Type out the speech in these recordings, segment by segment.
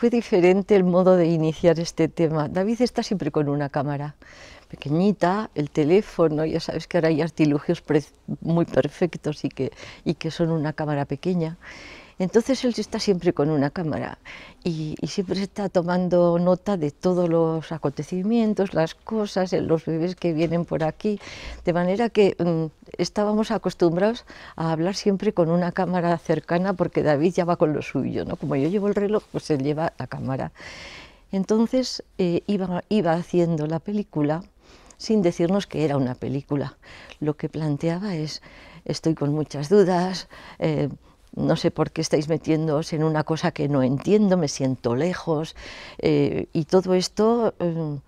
fue diferente el modo de iniciar este tema. David está siempre con una cámara pequeñita, el teléfono, ya sabes que ahora hay artilugios muy perfectos y que, y que son una cámara pequeña. Entonces él está siempre con una cámara y, siempre está tomando nota de todos los acontecimientos, las cosas, eh, los bebés que vienen por aquí, de manera que mm, estábamos acostumbrados a hablar siempre con una cámara cercana porque David ya va con lo suyo, ¿no? Como yo llevo el reloj, pues él lleva la cámara. Entonces eh, iba, haciendo la película sin decirnos que era una película. Lo que planteaba es, estoy con muchas dudas, eh, no sé por qué estáis metiéndoos en una cosa que no entiendo, me siento lejos, eh, y todo esto, em,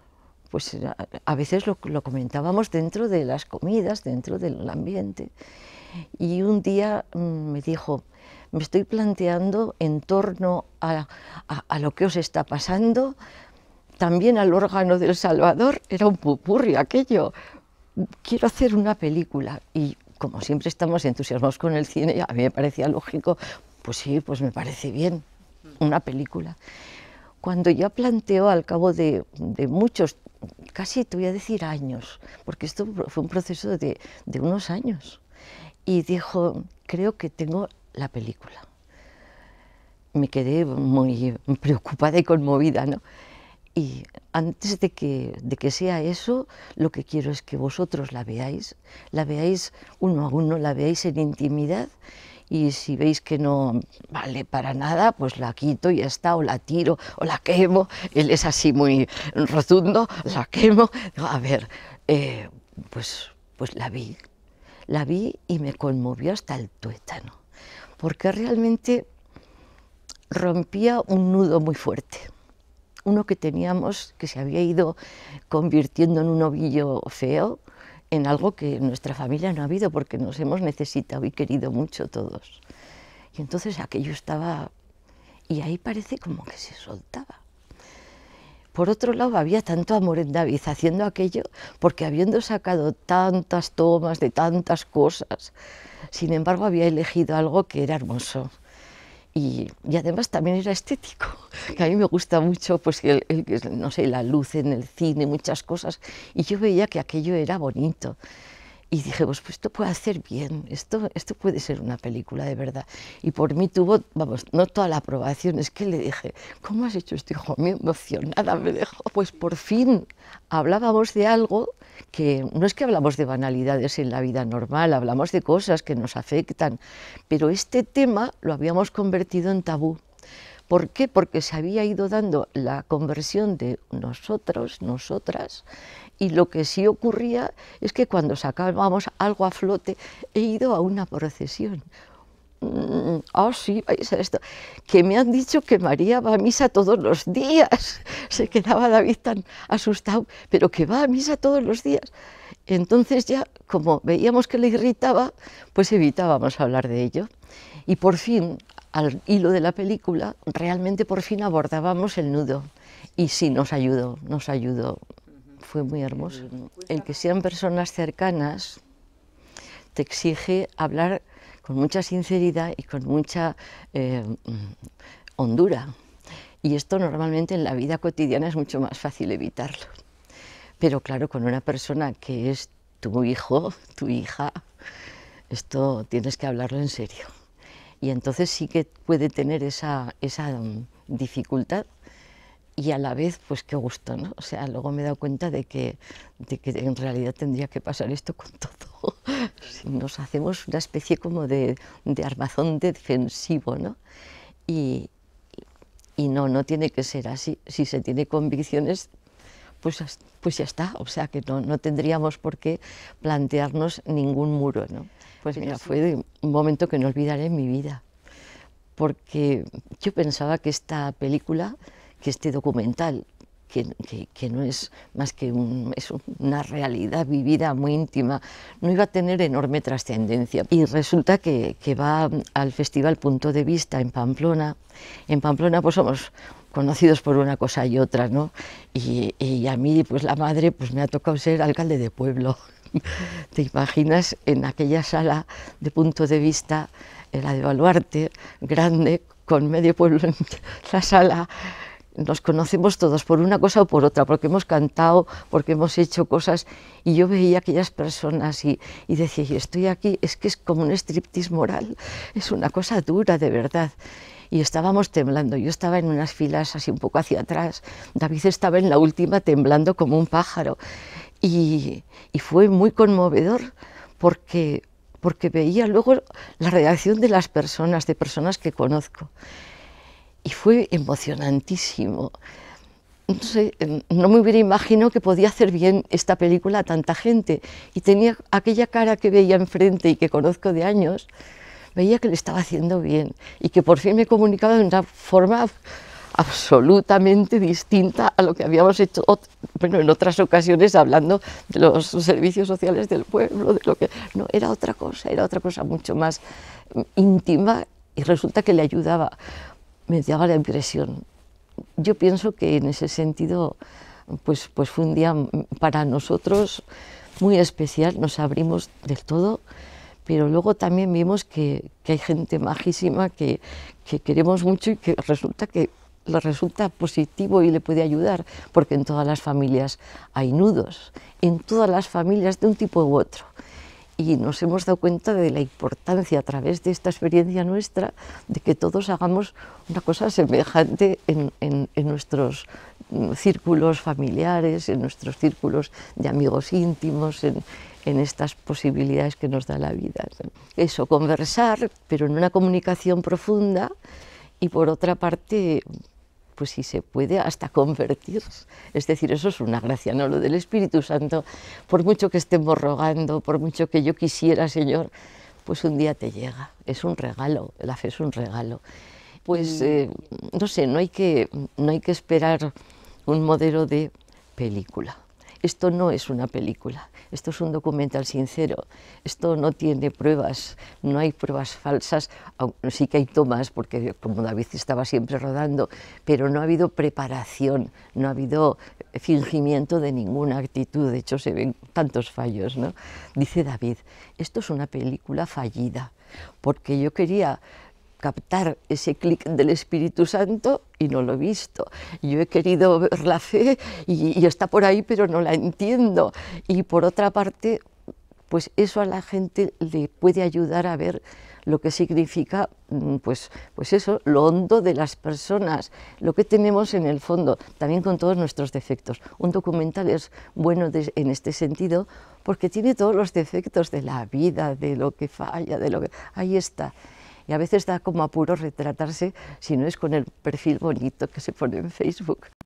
pues eh, a, veces lo, comentábamos dentro de las comidas, dentro del ambiente. Y un día mm, me dijo, me estoy planteando en torno a, lo que os está pasando, también al órgano del Salvador, era un pupurri aquello, quiero hacer una película. Y como siempre estamos entusiasmados con el cine, a mí me parecía lógico, pues sí, pues me parece bien, una película. Cuando ya planteó al cabo de, muchos, casi te voy a decir años, porque esto fue un proceso de, de unos años, y dijo, creo que tengo la película. Me quedé muy preocupada y conmovida, ¿no? Y antes de que, de que sea eso, lo que quiero es que vosotros la veáis, la veáis uno a uno, la veáis en intimidad y si veis que no vale para nada, pues la quito y ya está, o la tiro, o la quemo, él es así muy rotundo, la quemo, a ver, eh, pues, pues la vi, la vi y me conmovió hasta el tuétano, porque realmente rompía un nudo muy fuerte uno que teníamos que se había ido convirtiendo en un ovillo feo, en algo que en nuestra familia no ha habido porque nos hemos necesitado y querido mucho todos. Y entonces aquello estaba, y ahí parece como que se soltaba. Por otro lado, había tanto amor en David haciendo aquello, porque habiendo sacado tantas tomas de tantas cosas, sin embargo había elegido algo que era hermoso. Y, además también era estético, que a mí me gusta mucho, pues, el, no sé, la luz en el cine, muchas cosas, y yo veía que aquello era bonito y dije, pues, pues esto puede hacer bien, esto, esto puede ser una película de verdad. Y por mí tuvo, vamos, no toda la aprobación, es que le dije, ¿cómo has hecho esto, hijo mío? Emocionada me dejó. Pues por fin hablábamos de algo que no es que hablamos de banalidades en la vida normal, hablamos de cosas que nos afectan, pero este tema lo habíamos convertido en tabú. ¿Por qué? Porque se había ido dando la conversión de nosotros, nosotras, y lo que sí ocurría es que cuando sacábamos algo a flote, he ido a una procesión. Ah, sí, vais a esto. Que me han dicho que María va a misa todos los días. Se quedaba David tan asustado, pero que va a misa todos los días. Entonces ya, como veíamos que le irritaba, pues evitábamos hablar de ello. Y por fin, al hilo de la película, realmente por fin abordábamos el nudo. Y sí, nos ayudó, nos ayudó. Fue muy hermoso. El que sean personas cercanas te exige hablar con mucha sinceridad y con mucha eh, hondura. Y esto normalmente en la vida cotidiana es mucho más fácil evitarlo. Pero claro, con una persona que es tu hijo, tu hija, esto tienes que hablarlo en serio y entonces sí que puede tener esa, esa mm, dificultad y a la vez, pues qué gusto, ¿no? O sea, luego me he dado cuenta de que, de que en realidad tendría que pasar esto con todo. Nos hacemos una especie como de, de armazón defensivo, ¿no? Y, y no, no tiene que ser así. Si se tiene convicciones, pues, pues ya está, o sea que no, no tendríamos por qué plantearnos ningún muro. ¿no? Pues mira, fue un momento que no olvidaré en mi vida, porque yo pensaba que esta película, que este documental, que, que, no es más que un, es una realidad vivida muy íntima, no iba a tener enorme trascendencia. Y resulta que, que va al Festival Punto de Vista en Pamplona. En Pamplona pues somos conocidos por una cosa y otra, ¿no? Y, a mí, pues la madre, pues me ha tocado ser alcalde de pueblo. ¿Te imaginas en aquella sala de punto de vista, en la de Baluarte, grande, con medio pueblo en la sala? Nos conocemos todos por una cosa o por otra, porque hemos cantado, porque hemos hecho cosas, y yo veía a aquellas personas y, y decía, y estoy aquí, es que es como un striptease moral, es una cosa dura de verdad y estábamos temblando. Yo estaba en unas filas así un poco hacia atrás, David estaba en la última temblando como un pájaro y, fue muy conmovedor porque, porque veía luego la reacción de las personas, de personas que conozco. Y fue emocionantísimo. No, no me hubiera imaginado que podía hacer bien esta película a tanta gente. Y tenía aquella cara que veía enfrente y que conozco de años, veía que le estaba haciendo bien y que por fin me comunicaba de una forma absolutamente distinta a lo que habíamos hecho en otras ocasiones hablando de los servicios sociales del pueblo, de lo que no era otra cosa, era otra cosa mucho más íntima y resulta que le ayudaba, me daba la impresión. Yo pienso que en ese sentido pues, pues fue un día para nosotros muy especial, nos abrimos del todo pero luego también vemos que, hay gente majísima que, queremos mucho y que resulta que le resulta positivo y le puede ayudar, porque en todas las familias hay nudos, en todas las familias de un tipo u otro. Y nos hemos dado cuenta de la importancia a través de esta experiencia nuestra de que todos hagamos una cosa semejante en, nuestros círculos familiares, en nuestros círculos de amigos íntimos, en estas posibilidades que nos da la vida. Eso, conversar, pero en una comunicación profunda y por otra parte, pues si se puede, hasta convertir. Es decir, eso es una gracia, ¿no? Lo del Espíritu Santo, por mucho que estemos rogando, por mucho que yo quisiera, Señor, pues un día te llega. Es un regalo, la fe es un regalo. Pues, mm. eh, no sé, no hay, que, no hay que esperar un modelo de película esto no es una película, esto es un documental sincero, esto no tiene pruebas, no hay pruebas falsas, sí que hay tomas, porque como David estaba siempre rodando, pero no ha habido preparación, no ha habido fingimiento de ninguna actitud, de hecho se ven tantos fallos. ¿no? Dice David, esto es una película fallida, porque yo quería captar ese clic del Espíritu Santo y no lo he visto. Yo he querido ver la fe y, está por ahí, pero no la entiendo. Y por otra parte, pues eso a la gente le puede ayudar a ver lo que significa, mm, pues, pues eso, lo hondo de las personas, lo que tenemos en el fondo, también con todos nuestros defectos. Un documental es bueno en este sentido porque tiene todos los defectos de la vida, de lo que falla, de lo que... Ahí está y a veces da como apuro retratarse si no es con el perfil bonito que se pone en Facebook.